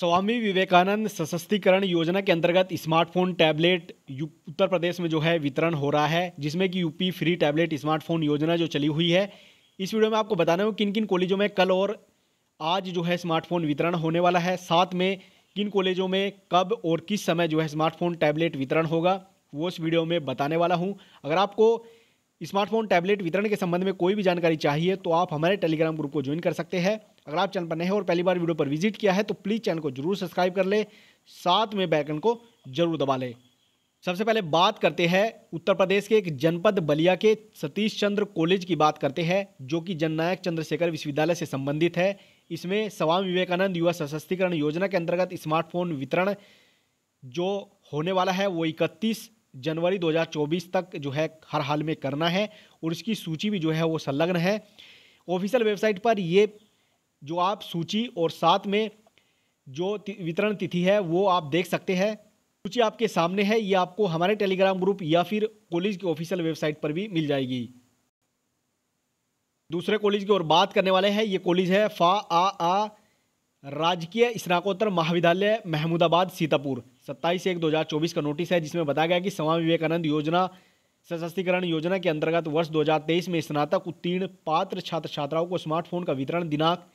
स्वामी विवेकानंद सशक्तिकरण योजना के अंतर्गत स्मार्टफोन टैबलेट उत्तर प्रदेश में जो है वितरण हो रहा है जिसमें कि यूपी फ्री टैबलेट स्मार्टफोन योजना जो चली हुई है इस वीडियो में आपको बताने हूँ किन किन कॉलेजों में कल और आज जो है स्मार्टफोन वितरण होने वाला है साथ में किन कॉलेजों में कब और किस समय जो है स्मार्टफोन टैबलेट वितरण होगा वो इस वीडियो में बताने वाला हूँ अगर आपको स्मार्टफोन टैबलेट वितरण के संबंध में कोई भी जानकारी चाहिए तो आप हमारे टेलीग्राम ग्रुप को ज्वाइन कर सकते हैं अगर आप चैनल पर नए हो और पहली बार वीडियो पर विजिट किया है तो प्लीज़ चैनल को जरूर सब्सक्राइब कर ले साथ में बैकन को जरूर दबा ले सबसे पहले बात करते हैं उत्तर प्रदेश के एक जनपद बलिया के सतीश चंद्र कॉलेज की बात करते हैं जो कि जननायक चंद्रशेखर विश्वविद्यालय से संबंधित है इसमें स्वामी विवेकानंद युवा सशक्तिकरण योजना के अंतर्गत स्मार्टफोन वितरण जो होने वाला है वो इकतीस जनवरी 2024 तक जो है हर हाल में करना है और इसकी सूची भी जो है वो संलग्न है ऑफिशियल वेबसाइट पर ये जो आप सूची और साथ में जो वितरण तिथि है वो आप देख सकते हैं सूची आपके सामने है ये आपको हमारे टेलीग्राम ग्रुप या फिर कॉलेज की ऑफिशियल वेबसाइट पर भी मिल जाएगी दूसरे कॉलेज की ओर बात करने वाले हैं ये कॉलेज है फा आ आ राजकीय स्नाकोत्तर महाविद्यालय महमूदाबाद सीतापुर सत्ताईस एक चौबीस का नोटिस है जिसमें बताया गया कि स्वामी विवेकानंद योजना सशक्तिकरण योजना के अंतर्गत वर्ष 2023 में स्नातक उत्तीर्ण पात्र छात्र छात्राओं को स्मार्टफोन का वितरण दिनांक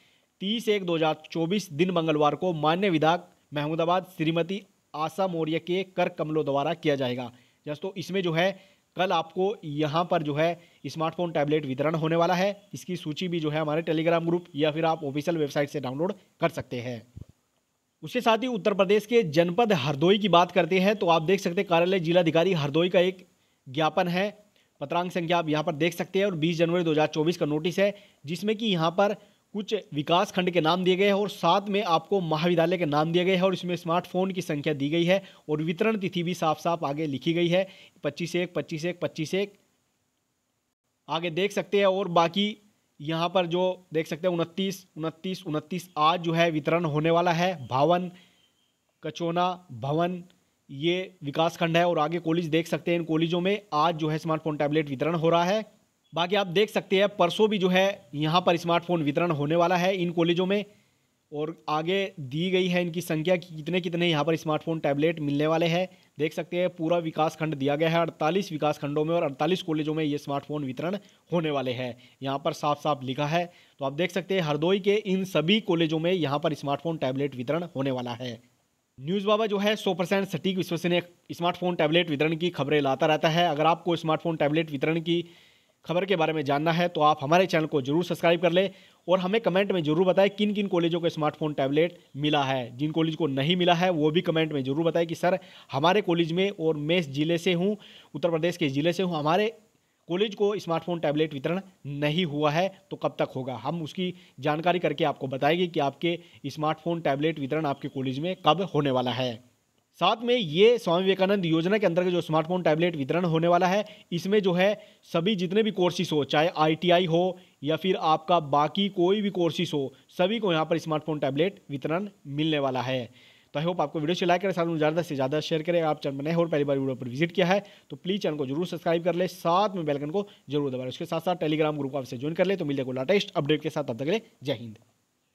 तीस एक दो हजार चौबीस दिन मंगलवार को मान्य विधायक महमूदाबाद श्रीमती आशा मौर्य के कर कमलों द्वारा किया जाएगा दोस्तों इसमें जो है कल आपको यहाँ पर जो है स्मार्टफोन टैबलेट वितरण होने वाला है इसकी सूची भी जो है हमारे टेलीग्राम ग्रुप या फिर आप ऑफिशियल वेबसाइट से डाउनलोड कर सकते हैं उसके साथ ही उत्तर प्रदेश के जनपद हरदोई की बात करते हैं तो आप देख सकते हैं कार्यालय जिलाधिकारी हरदोई का एक ज्ञापन है पत्रांक संख्या आप यहाँ पर देख सकते हैं और 20 जनवरी 2024 का नोटिस है जिसमें कि यहाँ पर कुछ विकास खंड के नाम दिए गए हैं और साथ में आपको महाविद्यालय के नाम दिए गए हैं और इसमें स्मार्टफोन की संख्या दी गई है और वितरण तिथि भी साफ साफ आगे लिखी गई है पच्चीस एक पच्चीस एक पच्चीस एक आगे देख सकते हैं और बाकी यहाँ पर जो देख सकते हैं उनतीस उनतीस उनतीस आज जो है वितरण होने वाला है भवन कचोना भवन ये विकास खंड है और आगे कॉलेज देख सकते हैं इन कॉलेजों में आज जो है स्मार्टफोन टैबलेट वितरण हो रहा है बाकी आप देख सकते हैं परसों भी जो है यहाँ पर स्मार्टफोन वितरण होने वाला है इन कॉलेजों में और आगे दी गई है इनकी संख्या कि कितने कितने यहाँ पर स्मार्टफोन टैबलेट मिलने वाले हैं देख सकते हैं पूरा विकास खंड दिया गया है अड़तालीस विकास खंडों में और अड़तालीस कॉलेजों में ये स्मार्टफोन वितरण होने वाले हैं यहाँ पर साफ साफ लिखा है तो आप देख सकते हैं हरदोई के इन सभी कॉलेजों में यहाँ पर स्मार्टफोन टैबलेट वितरण होने वाला है न्यूज़ बाबा जो है 100 परसेंट सटीक विश्वसनीय स्मार्टफोन टैबलेट वितरण की खबरें लाता रहता है अगर आपको स्मार्टफोन टैबलेट वितरण की खबर के बारे में जानना है तो आप हमारे चैनल को जरूर सब्सक्राइब कर लें और हमें कमेंट में जरूर बताएं किन किन कॉलेजों को स्मार्टफोन टैबलेट मिला है जिन कॉलेज को नहीं मिला है वो भी कमेंट में जरूर बताएं कि सर हमारे कॉलेज में और मैं इस ज़िले से हूँ उत्तर प्रदेश के ज़िले से हूँ हमारे कॉलेज को स्मार्टफोन टैबलेट वितरण नहीं हुआ है तो कब तक होगा हम उसकी जानकारी करके आपको बताएंगे कि आपके स्मार्टफोन टैबलेट वितरण आपके कॉलेज में कब होने वाला है साथ में ये स्वामी विवेकानंद योजना के अंतर्गत जो स्मार्टफोन टैबलेट वितरण होने वाला है इसमें जो है सभी जितने भी कोर्सेज हो चाहे आईटीआई हो या फिर आपका बाकी कोई भी कोर्सेज हो सभी को यहाँ पर स्मार्टफोन टैबलेट वितरण मिलने वाला है तो आई होप आपको वीडियो से लाइक करें साथ में ज़्यादा से ज़्यादा शेयर करें आप चैनल नए और पहली बार वीडियो पर विजिट किया है तो प्लीज़ चैनल को जरूर सब्सक्राइब कर ले साथ में बेलकन को जरूर दबाए उसके साथ साथ टेलीग्राम ग्रुप आपसे ज्वाइन कर ले तो मिलेगा लेटेस्ट अपडेट के साथ तब तक ले जय हिंद